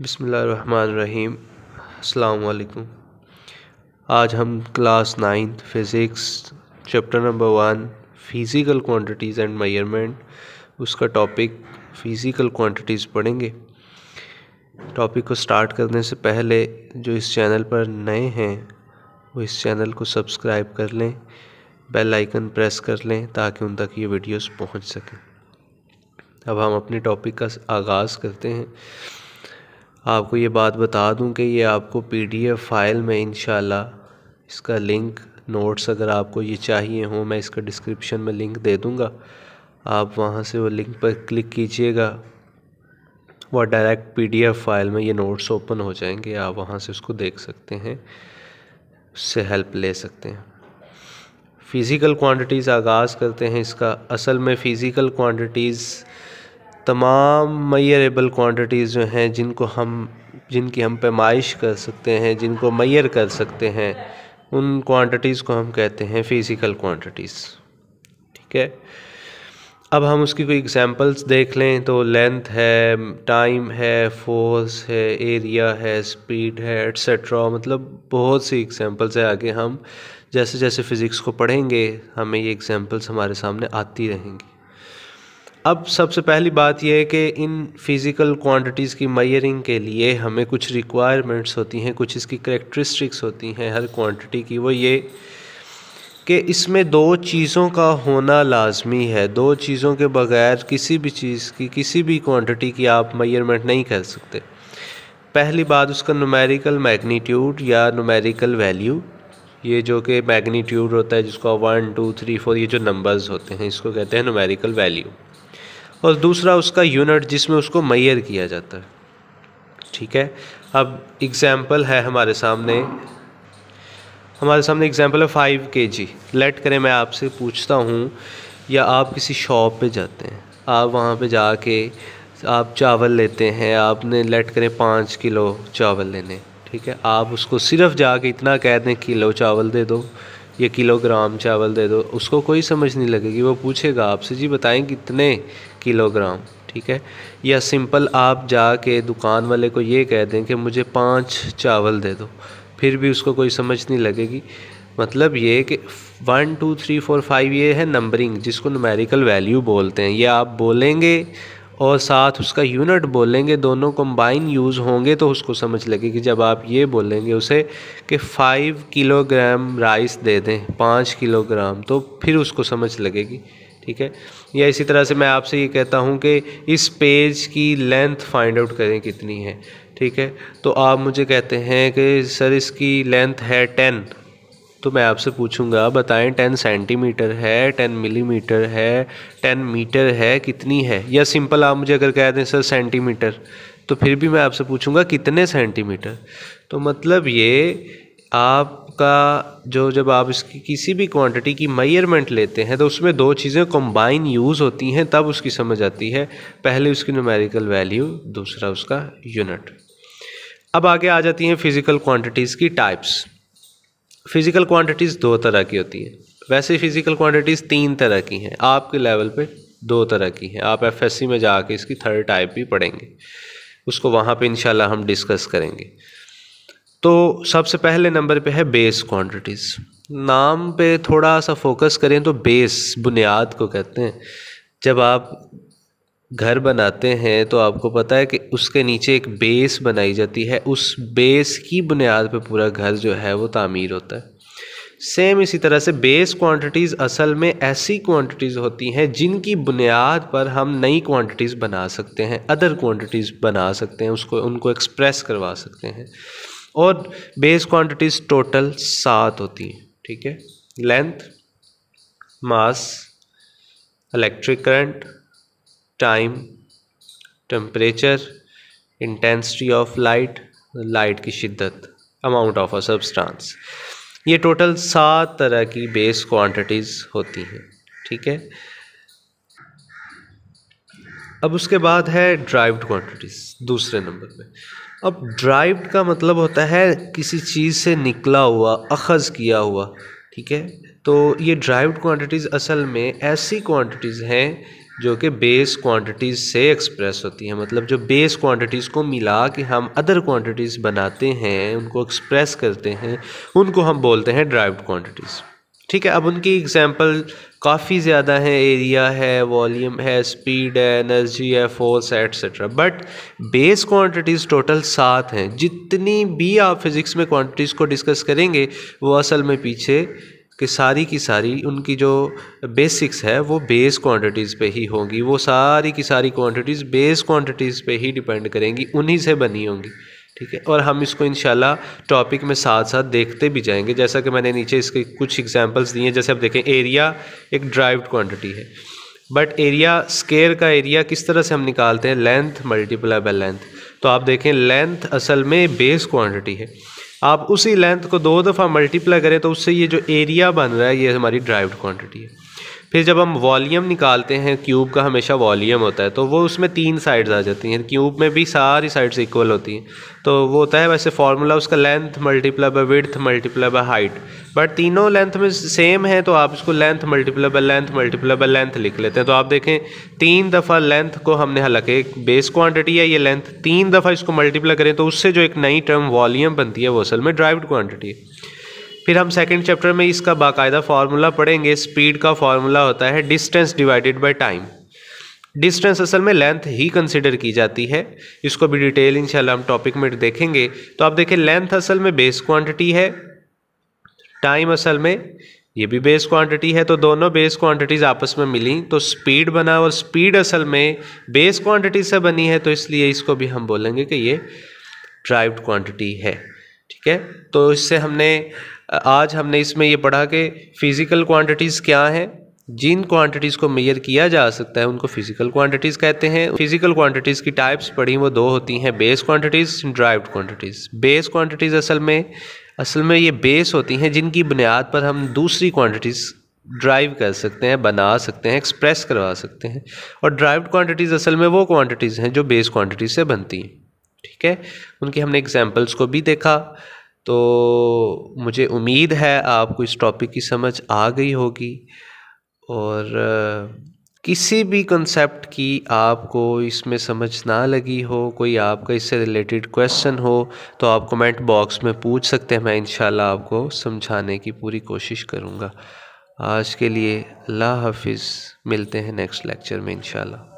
बसमीम अलकुम आज हम class ninth physics chapter number one physical quantities and measurement उसका टॉपिक फ़िज़िकल क्वांटिटीज़ पढ़ेंगे टॉपिक को स्टार्ट करने से पहले जो इस चैनल पर नए हैं वो इस चैनल को सब्सक्राइब कर लें बेल आइकन प्रेस कर लें ताकि उन तक ये वीडियोस पहुंच सकें अब हम अपने टॉपिक का आगाज़ करते हैं आपको ये बात बता दूं कि ये आपको पीडीएफ फ़ाइल में इन इसका लिंक नोट्स अगर आपको ये चाहिए हों मैं इसका डिस्क्रिप्शन में लिंक दे दूँगा आप वहाँ से वो लिंक पर क्लिक कीजिएगा वह डायरेक्ट पीडीएफ फाइल में ये नोट्स ओपन हो जाएंगे आप वहाँ से उसको देख सकते हैं उससे हेल्प ले सकते हैं फ़िज़िकल क्वांटिटीज़ आगाज़ करते हैं इसका असल में फ़िज़िकल क्वांटिटीज़ तमाम मैयरेबल क्वांटिटीज़ जो हैं जिनको हम जिनकी हम पैमाइश कर सकते हैं जिनको मैयर कर सकते हैं उन क्वांटिटीज़ को हम कहते हैं फ़िज़िकल क्वांटिटीज़ ठीक है अब हम उसकी कोई एग्जांपल्स देख लें तो लेंथ है टाइम है फोर्स है एरिया है स्पीड है एट्सट्रा मतलब बहुत सी एग्जांपल्स है आगे हम जैसे जैसे फ़िज़िक्स को पढ़ेंगे हमें ये एग्जांपल्स हमारे सामने आती रहेंगी अब सबसे पहली बात यह है कि इन फिज़िकल क्वांटिटीज़ की मैयरिंग के लिए हमें कुछ रिक्वायरमेंट्स होती हैं कुछ इसकी करेक्ट्रिस्टिक्स होती हैं हर क्वांटिटी की वो ये कि इसमें दो चीज़ों का होना लाजमी है दो चीज़ों के बगैर किसी भी चीज़ की किसी भी क्वांटिटी की आप मैयरमेंट नहीं कर सकते पहली बात उसका नुमेरिकल मैग्नीट्यूड या नुमेरिकल वैल्यू ये जो कि मैग्नीट्यूड होता है जिसको वन टू थ्री फोर ये जो नंबर्स होते हैं इसको कहते हैं नुमेरिकल वैल्यू और दूसरा उसका यूनिट जिसमें उसको मैयर किया जाता है ठीक है अब एग्ज़ाम्पल है हमारे सामने हमारे सामने एग्ज़ाम्पल है फाइव के जी लेट करें मैं आपसे पूछता हूँ या आप किसी शॉप पे जाते हैं आप वहाँ पे जाके आप चावल लेते हैं आपने लेट करें पाँच किलो चावल लेने ठीक है आप उसको सिर्फ जाके इतना कह दें किलो चावल दे दो ये किलोग्राम चावल दे दो उसको कोई समझ नहीं लगेगी वो पूछेगा आपसे जी बताएं कितने किलोग्राम ठीक है या सिंपल आप जाके दुकान वाले को ये कह दें कि मुझे पाँच चावल दे दो फिर भी उसको कोई समझ नहीं लगेगी मतलब ये कि one two three four five ये है नंबरिंग जिसको नमेरिकल वैल्यू बोलते हैं ये आप बोलेंगे और साथ उसका यूनिट बोलेंगे दोनों कंबाइन यूज़ होंगे तो उसको समझ लगेगी जब आप ये बोलेंगे उसे कि फ़ाइव किलोग्राम राइस दे दें पाँच किलोग्राम तो फिर उसको समझ लगेगी ठीक है या इसी तरह से मैं आपसे ये कहता हूँ कि इस पेज की लेंथ फाइंड आउट करें कितनी है ठीक है तो आप मुझे कहते हैं कि सर इसकी लेंथ है टेन तो मैं आपसे पूछूंगा बताएं टेन सेंटीमीटर है टेन मिलीमीटर है टेन मीटर है कितनी है या सिंपल आप मुझे अगर कह दें सर सेंटीमीटर तो फिर भी मैं आपसे पूछूंगा कितने सेंटीमीटर तो मतलब ये आपका जो जब आप इसकी किसी भी क्वांटिटी की मेयरमेंट लेते हैं तो उसमें दो चीज़ें कंबाइन यूज़ होती हैं तब उसकी समझ आती है पहले उसकी न्यूमेरिकल वैल्यू दूसरा उसका यूनिट अब आगे आ जाती हैं फिज़िकल क्वांटिटीज़ की टाइप्स फिज़िकल क्वांटिटीज़ दो तरह की होती हैं वैसे फिज़िकल क्वांटिटीज़ तीन तरह की हैं आपके लेवल पे दो तरह की हैं आप एफएससी में कर इसकी थर्ड टाइप भी पढ़ेंगे उसको वहाँ पे इंशाल्लाह हम डिस्कस करेंगे तो सबसे पहले नंबर पे है बेस क्वांटिटीज़ नाम पे थोड़ा सा फोकस करें तो बेस बुनियाद को कहते हैं जब आप घर बनाते हैं तो आपको पता है कि उसके नीचे एक बेस बनाई जाती है उस बेस की बुनियाद पे पूरा घर जो है वो तामीर होता है सेम इसी तरह से बेस क्वांटिटीज़ असल में ऐसी क्वांटिटीज़ होती हैं जिनकी बुनियाद पर हम नई क्वांटिटीज़ बना सकते हैं अदर क्वांटिटीज़ बना सकते हैं उसको उनको एक्सप्रेस करवा सकते हैं और बेस क्वांटिटीज़ टोटल सात होती हैं ठीक है length mass electric current time temperature intensity of light light की शिद्दत अमाउंट ऑफ अ सब्सटेंस ये टोटल सात तरह की बेस क्वांटिटीज़ होती हैं ठीक है अब उसके बाद है ड्राइव्ड क्वांटिटीज़ दूसरे नंबर पे अब ड्राइव्ड का मतलब होता है किसी चीज़ से निकला हुआ अखज़ किया हुआ ठीक है तो ये ड्राइव्ड क्वांटिटीज़ असल में ऐसी क्वांटिटीज़ हैं जो कि बेस क्वांटिटीज़ से एक्सप्रेस होती हैं मतलब जो बेस क्वांटिटीज़ को मिला के हम अदर क्वांटिटीज़ बनाते हैं उनको एक्सप्रेस करते हैं उनको हम बोलते हैं ड्राइव्ड क्वांटिटीज़ ठीक है अब उनकी एग्जांपल काफ़ी ज़्यादा है एरिया है वॉल्यूम है स्पीड है एनर्जी है फोर्स है etcetera but base quantities total सात हैं जितनी भी आप फिज़िक्स में क्वांटिटीज़ को डिस्कस करेंगे वो असल में पीछे कि सारी की सारी उनकी जो बेसिक्स है वो बेस क्वांटिटीज़ पे ही होंगी वो सारी की सारी क्वांटिटीज़ बेस क्वांटिटीज़ पे ही डिपेंड करेंगी उन्हीं से बनी होंगी ठीक है और हम इसको इन टॉपिक में साथ साथ देखते भी जाएंगे जैसा कि मैंने नीचे इसके कुछ एग्जाम्पल्स दिए हैं जैसे आप देखें एरिया एक ड्राइव्ड क्वान्टिटी है बट एरिया स्केयर का एरिया किस तरह से हम निकालते हैं लेंथ मल्टीप्लाई बाई लेंथ तो आप देखें लेंथ असल में बेस क्वांटिटी है आप उसी लेंथ को दो दफ़ा मल्टीप्लाई करें तो उससे ये जो एरिया बन रहा है ये हमारी ड्राइव्ड क्वांटिटी है फिर जब हम वॉल्यूम निकालते हैं क्यूब का हमेशा वॉल्यूम होता है तो वो उसमें तीन साइड्स आ जाती हैं क्यूब में भी सारी साइड्स इक्वल होती हैं तो वो होता है वैसे फार्मूला उसका length multiply by width multiply by height but तीनों लेंथ में सेम है तो आप इसको length multiply by length multiply by length लिख लेते हैं तो आप देखें तीन दफ़ा लेंथ को हमने हालांकि एक बेस क्वान्टिटी है ये लेंथ तीन दफ़ा इसको मल्टीप्लाई करें तो उससे जो एक नई टर्म वॉल्यूम बनती है वो असल में ड्राइव क्वान्टिटी है फिर हम सेकेंड चैप्टर में इसका बाकायदा फार्मूला पढ़ेंगे स्पीड का फार्मूला होता है distance divided by time distance असल में लेंथ ही कंसिडर की जाती है इसको भी डिटेल इंशाल्लाह हम टॉपिक में देखेंगे तो आप देखें लेंथ असल में बेस क्वांटिटी है टाइम असल में ये भी बेस क्वांटिटी है तो दोनों बेस क्वांटिटीज़ आपस में मिली तो स्पीड बना और स्पीड असल में बेस क्वांटिटी से बनी है तो इसलिए इसको भी हम बोलेंगे कि ये ड्राइव क्वांटिटी है ठीक है तो इससे हमने आज हमने इसमें ये पढ़ा कि फिज़िकल क्वांटिटीज़ क्या हैं जिन क्वांटिटीज़ को मेयर किया जा सकता है उनको फिज़िकल क्वांटिटीज़ कहते हैं फिज़िकल क्वांटिटीज़ की टाइप्स पढ़ी वो दो होती हैं base quantities derived quantities base quantities असल में असल में ये बेस होती हैं जिनकी बुनियाद पर हम दूसरी क्वांटिटीज़ ड्राइव कर सकते हैं बना सकते हैं एक्सप्रेस करवा सकते हैं और ड्राइव्ड क्वांटिटीज़ असल में वो क्वांटिटीज़ हैं जो बेस क्वांटिटीज़ से बनती हैं ठीक है उनकी हमने एग्जाम्पल्स को भी देखा तो मुझे उम्मीद है आपको इस टॉपिक की समझ आ गई होगी और किसी भी कंसेप्ट की आपको इसमें समझ ना लगी हो कोई आपका इससे रिलेटेड क्वेश्चन हो तो आप कमेंट बॉक्स में पूछ सकते हैं मैं इंशाल्लाह आपको समझाने की पूरी कोशिश करूँगा आज के लिए अल्लाह हाफिज़ मिलते हैं नेक्स्ट लेक्चर में इंशाल्लाह